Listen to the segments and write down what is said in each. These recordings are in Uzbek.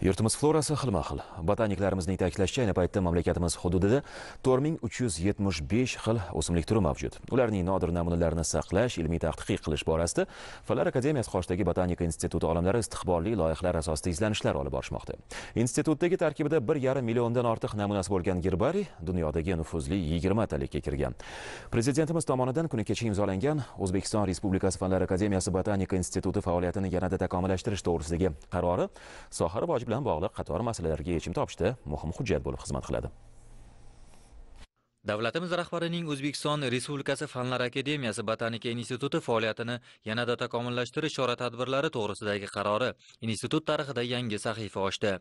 Yurtimiz florasi xilma-xil. Botaniklarimizning ta'kidlashicha, ayni paytda mamlakatimiz hududida 4375 xil o'simlik turi mavjud. Ularning nodir namunalarini saqlash, ilmiy tadqiq qilish borasida Fanlar akademiyasi qoshidagi Botanika instituti olimlari istiqbolli loyihalar asosida izlanishlar olib borishmoqda. Institutdagi tarkibida 1,5 milliondan ortiq namunasi bo'lgan Girbari dunyodagi nufuzli 20 talikka kirgan. Prezidentimiz tomonidan kuni kecha imzolangan O'zbekiston Respublikasi Fanlar akademiyasi Botanika instituti faoliyatini yanada takomillashtirish to'g'risidagi qarori soha rivojlanishi bilan bog'liq qator masalalarga yechim topishda muhim hujjat bo'lib xizmat qiladi davlatimiz rahbarining o'zbekiston respublikasi fanlar akademiyasi botanika instituti faoliyatini yanada takomillashtirish chora tadbirlari to'g'risidagi qarori institut tarixida yangi sahifa ochdi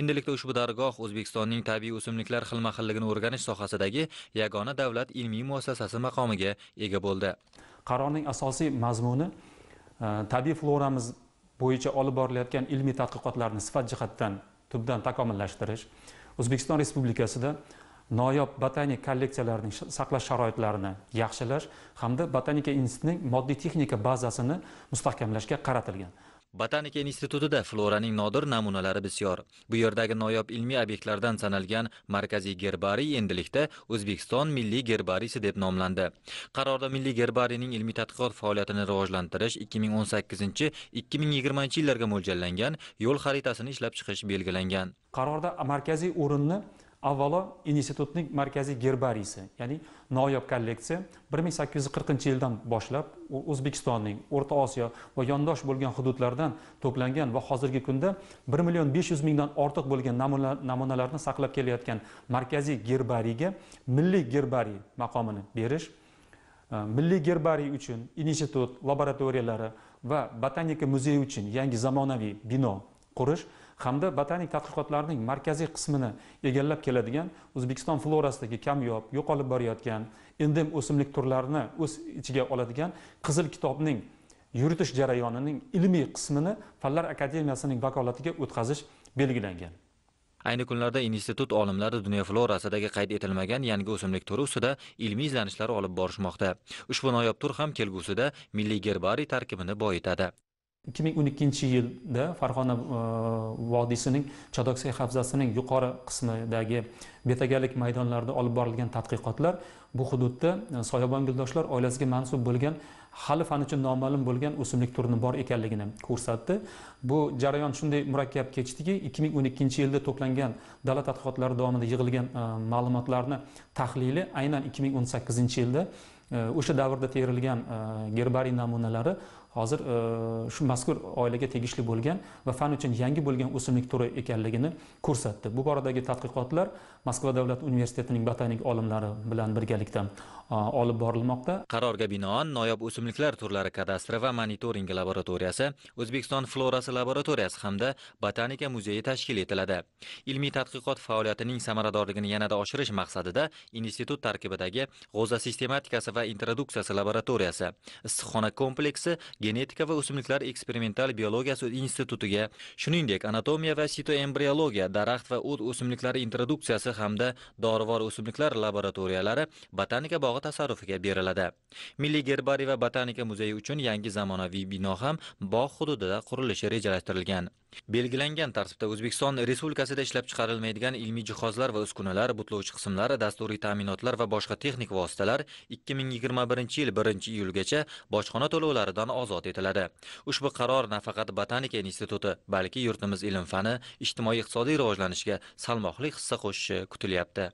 endilikda ushbu dargoh o'zbekistonning tabiiy o'simliklar xilma xilligini o'rganish sohasidagi yagona davlat ilmiy muassasasi maqomiga ega bo'ldi qarorning asosiy mazmuni e, tabiiy floramiz bo'yicha olib borilayotgan ilmiy tadqiqotlarni sifat jihatdan tubdan takomillashtirish o'zbekiston respublikasida noyob botanik kolleksiyalarning saqlash sharoitlarini yaxshilash hamda botanika institutining moddiy texnika bazasini mustahkamlashga qaratilgan botanika institutida floraning nodir namunalari bisyor bu yerdagi noyob ilmiy obyektlardan sanalgan markaziy gerbariy endilikda o'zbekiston milliy gerbariysi deb nomlandi qarorda milliy gerbariyning ilmiy tadqiqot faoliyatini rivojlantirish 2018-2020 yillarga mo'ljallangan yo'l xaritasini ishlab chiqish belgilangan qarorda markaziy o'rinni avvalo institutning markaziy gerbariysi ya'ni noyob kolleksiya bir ming sakkiz yuz qirqinchi yildan boshlab o'zbekistonning o'rta osiyo va yondosh bo'lgan hududlardan to'plangan va hozirgi kunda bir million besh yuz mingdan ortiq bo'lgan namunalarni saqlab kelayotgan markaziy gerbariyga milliy gerbariy maqomini berish e, milliy gerbariy uchun institut laboratoriyalari va botanika muzeyi uchun yangi zamonaviy bino qurish hamda botanik tadqiqotlarning markaziy qismini egallab keladigan o'zbekiston florasidagi kamyob yo'qolib borayotgan endem o'simlik turlarini o'z ichiga oladigan qizil kitobning yuritish jarayonining ilmiy qismini fanlar akademiyasining vakolatiga o'tkazish belgilangan ayni kunlarda institut olimlari dunyo florasidagi qayd etilmagan yangi o'simlik turi ustida ilmiy izlanishlar olib borishmoqda ushbu noyob tur ham kelgusida milliy gerbariy tarkibini boyitadi ikki ming o'n ikkinchi yilda farg'ona e, vodiysining chadoksay havzasining yuqori qismidagi betagalik maydonlarida olib borilgan tadqiqotlar bu hududda e, guldoshlar oilasiga mansub bo'lgan hali fanicha noma'lum bo'lgan o'simlik turini bor ekanligini ko'rsatdi bu jarayon shunday murakkab kechdiki ikki ming o'n ikkinchi yilda to'plangan dala tadqiqotlari davomida yig'ilgan e, ma'lumotlarni tahlili aynan ikki ming o'n sakkizinchi yilda o'sha davrda terilgan gerbariy namunalari hozir e, shu mazkur oilaga tegishli bo'lgan va fan uchun yangi bo'lgan o'simlik turi ekanligini ko'rsatdi bu boradagi tadqiqotlar moskva davlat universitetining botanik olimlari bilan birgalikda e, olib borilmoqda qarorga binoan noyob o'simliklar turlari kadastri va monitoring laboratoriyasi o'zbekiston florasi laboratoriyasi hamda botanika muzeyi tashkil etiladi ilmiy tadqiqot faoliyatining samaradorligini yanada oshirish maqsadida institut tarkibidagi g'o'za sistematikasi va introduksiyasi laboratoriyasi issiqxona kompleksi genetika va o'simliklar eksperimental biologiyasi institutiga shuningdek anatomiya va sitoembriologiya daraxt va o't o'simliklari introduksiyasi hamda dorivor o'simliklar laboratoriyalari botanika bog'i tasarrufiga beriladi milliy gerbariy va botanika muzeyi uchun yangi zamonaviy bino ham bog' hududida qurilishi rejalashtirilgan belgilangan tartibda o'zbekiston respublikasida ishlab chiqarilmaydigan ilmiy jihozlar va uskunalar butlovchi qismlar dasturiy ta'minotlar va boshqa texnik vositalar 2021 yil 1 iyulgacha bojxona to'lovlaridan ozod ozod etiladi ushbu qaror nafaqat botanika instituti balki yurtimiz ilm fani ijtimoiy iqtisodiy rivojlanishga salmoqli hissa qo'shishi kutilyapti